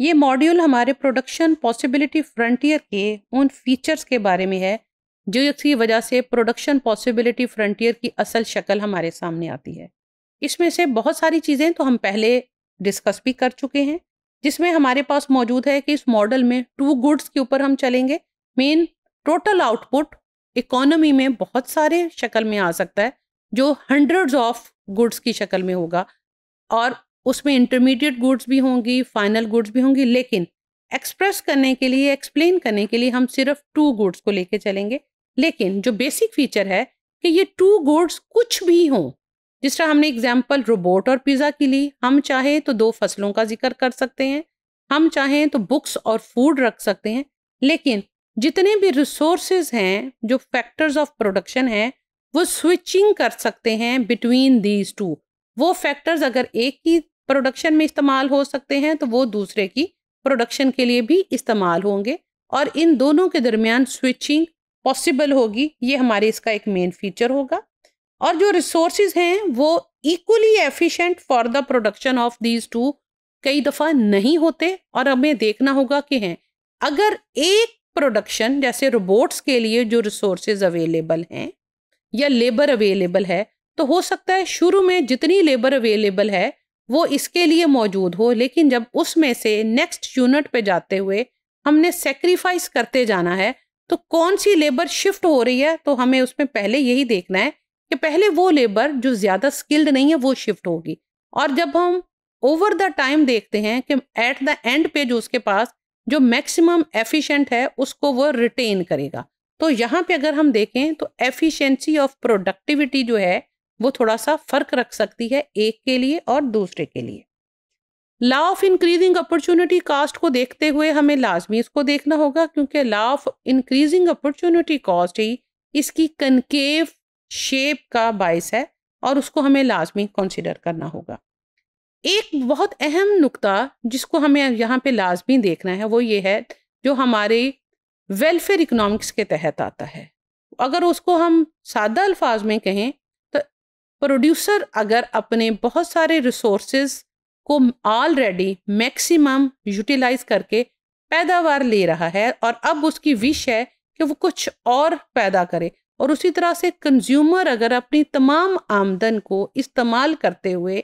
ये मॉड्यूल हमारे production possibility frontier के उन फीचर्स के बारे में है जो इसकी वजह से प्रोडक्शन पॉसिबिलिटी फ्रंटियर की असल शक्ल हमारे सामने आती है इसमें से बहुत सारी चीज़ें तो हम पहले डिस्कस भी कर चुके हैं जिसमें हमारे पास मौजूद है कि इस मॉडल में टू गुड्स के ऊपर हम चलेंगे मेन टोटल आउटपुट इकोनॉमी में बहुत सारे शक्ल में आ सकता है जो हंड्रेड्स ऑफ गुड्स की शक्ल में होगा और उसमें इंटरमीडिएट गुड्स भी होंगी फाइनल गुड्स भी होंगी लेकिन एक्सप्रेस करने के लिए एक्सप्लेन करने के लिए हम सिर्फ टू गुड्स को लेके चलेंगे लेकिन जो बेसिक फीचर है कि ये टू गुड्स कुछ भी हों जिस तरह हमने एग्जाम्पल रोबोट और पिज़्ज़ा की ली हम चाहें तो दो फसलों का जिक्र कर सकते हैं हम चाहें तो बुक्स और फूड रख सकते हैं लेकिन जितने भी रिसोर्सेज हैं जो फैक्टर्स ऑफ प्रोडक्शन हैं वो स्विचिंग कर सकते हैं बिटवीन दीज टू वो फैक्टर्स अगर एक की प्रोडक्शन में इस्तेमाल हो सकते हैं तो वो दूसरे की प्रोडक्शन के लिए भी इस्तेमाल होंगे और इन दोनों के दरमियान स्विचिंग पॉसिबल होगी ये हमारे इसका एक मेन फीचर होगा और जो रिसोर्स हैं वो equally efficient for the production of these two कई दफ़ा नहीं होते और हमें देखना होगा कि हैं अगर एक प्रोडक्शन जैसे रोबोट्स के लिए जो रिसोर्स अवेलेबल हैं या लेबर अवेलेबल है तो हो सकता है शुरू में जितनी लेबर अवेलेबल है वो इसके लिए मौजूद हो लेकिन जब उसमें से नेक्स्ट यूनिट पे जाते हुए हमने सेक्रीफाइस करते जाना है तो कौन सी लेबर शिफ्ट हो रही है तो हमें उसमें पहले यही देखना है कि पहले वो लेबर जो ज़्यादा स्किल्ड नहीं है वो शिफ्ट होगी और जब हम ओवर द टाइम देखते हैं कि एट द एंड पे जो उसके पास जो मैक्सिमम एफिशिएंट है उसको वो रिटेन करेगा तो यहाँ पे अगर हम देखें तो एफिशिएंसी ऑफ प्रोडक्टिविटी जो है वो थोड़ा सा फर्क रख सकती है एक के लिए और दूसरे के लिए law of increasing opportunity cost को देखते हुए हमें लाजमी इसको देखना होगा क्योंकि law of increasing opportunity cost ही इसकी कनकेव शेप का बायस है और उसको हमें लाजमी कंसिडर करना होगा एक बहुत अहम नुक्ता जिसको हमें यहाँ पे लाजमी देखना है वो ये है जो हमारे वेलफेयर इकोनॉमिक्स के तहत आता है अगर उसको हम सादा अल्फाज में कहें प्रोड्यूसर अगर अपने बहुत सारे रिसोर्सेज को ऑलरेडी मैक्सिमम यूटिलाइज करके पैदावार ले रहा है और अब उसकी विश है कि वो कुछ और पैदा करे और उसी तरह से कंज्यूमर अगर अपनी तमाम आमदन को इस्तेमाल करते हुए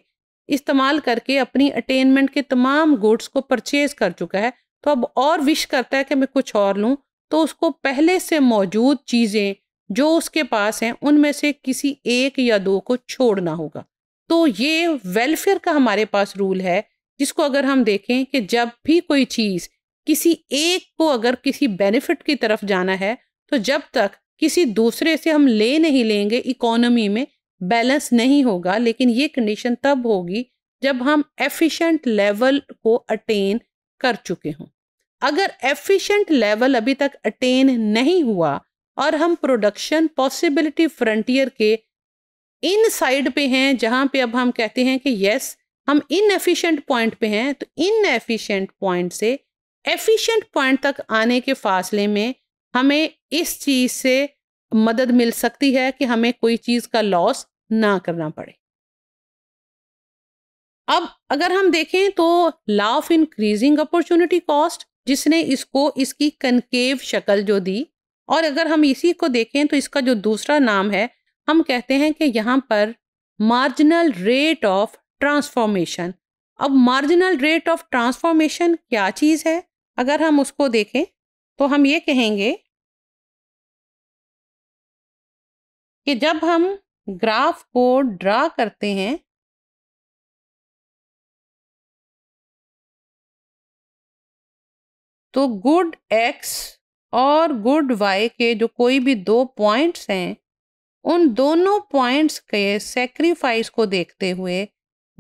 इस्तेमाल करके अपनी अटेनमेंट के तमाम गुड्स को परचेज कर चुका है तो अब और विश करता है कि मैं कुछ और लूँ तो उसको पहले से मौजूद चीज़ें जो उसके पास हैं उनमें से किसी एक या दो को छोड़ना होगा तो ये वेलफेयर का हमारे पास रूल है जिसको अगर हम देखें कि जब भी कोई चीज़ किसी एक को अगर किसी बेनिफिट की तरफ जाना है तो जब तक किसी दूसरे से हम ले नहीं लेंगे इकोनॉमी में बैलेंस नहीं होगा लेकिन ये कंडीशन तब होगी जब हम एफिशिएंट लेवल को अटेन कर चुके हों अगर एफिशिएंट लेवल अभी तक अटेन नहीं हुआ और हम प्रोडक्शन पॉसिबिलिटी फ्रंटियर के इन साइड पे हैं जहाँ पे अब हम कहते हैं कि यस हम इन एफिशिएंट पॉइंट पे हैं तो इन एफिशिएंट पॉइंट से एफिशिएंट पॉइंट तक आने के फासले में हमें इस चीज़ से मदद मिल सकती है कि हमें कोई चीज़ का लॉस ना करना पड़े अब अगर हम देखें तो law of increasing opportunity cost जिसने इसको इसकी कनकेव शक्ल जो दी और अगर हम इसी को देखें तो इसका जो दूसरा नाम है हम कहते हैं कि यहाँ पर मार्जिनल रेट ऑफ ट्रांसफॉर्मेशन अब मार्जिनल रेट ऑफ ट्रांसफॉर्मेशन क्या चीज़ है अगर हम उसको देखें तो हम ये कहेंगे कि जब हम ग्राफ को ड्रा करते हैं तो गुड एक्स और गुड वाई के जो कोई भी दो पॉइंट्स हैं उन दोनों पॉइंट्स के सेक्रीफाइस को देखते हुए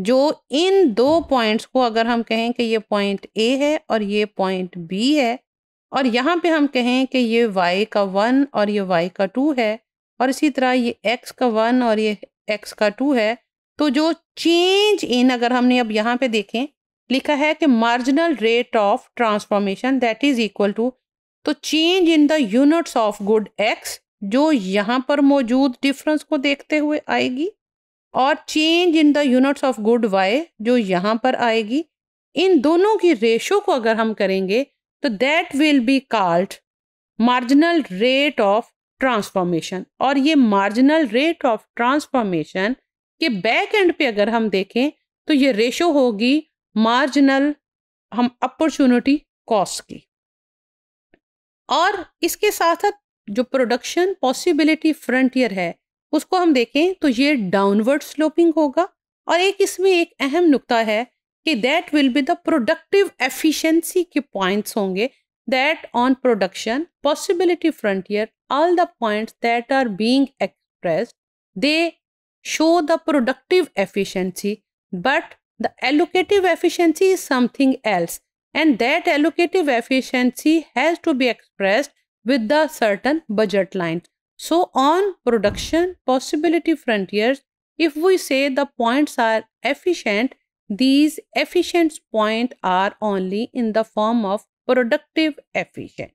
जो इन दो पॉइंट्स को अगर हम कहें कि ये पॉइंट ए है और ये पॉइंट बी है और यहाँ पे हम कहें कि ये वाई का वन और ये वाई का टू है और इसी तरह ये एक्स का वन और ये एक्स का टू है तो जो चेंज इन अगर हमने अब यहाँ पे देखें लिखा है कि marginal rate of transformation that is equal to तो change in the units of good X जो यहाँ पर मौजूद डिफरेंस को देखते हुए आएगी और change in the units of good Y जो यहाँ पर आएगी इन दोनों की रेशो को अगर हम करेंगे तो that will be called marginal rate of transformation और ये मार्जिनल रेट ऑफ ट्रांसफॉर्मेशन के बैक एंड पे अगर हम देखें तो ये रेशो होगी मार्जिनल हम अपॉर्चुनिटी कॉस्ट की और इसके साथ साथ जो प्रोडक्शन पॉसिबिलिटी फ्रंटियर है उसको हम देखें तो ये डाउनवर्ड स्लोपिंग होगा और एक इसमें एक अहम नुकता है कि that will be the productive efficiency के पॉइंट्स होंगे that on production possibility frontier all the points that are being express they show the productive efficiency but the allocative efficiency is something else and that allocative efficiency has to be expressed with the certain budget line. So on production possibility frontiers, if we say the points are efficient, these efficient points are only in the form of productive efficient.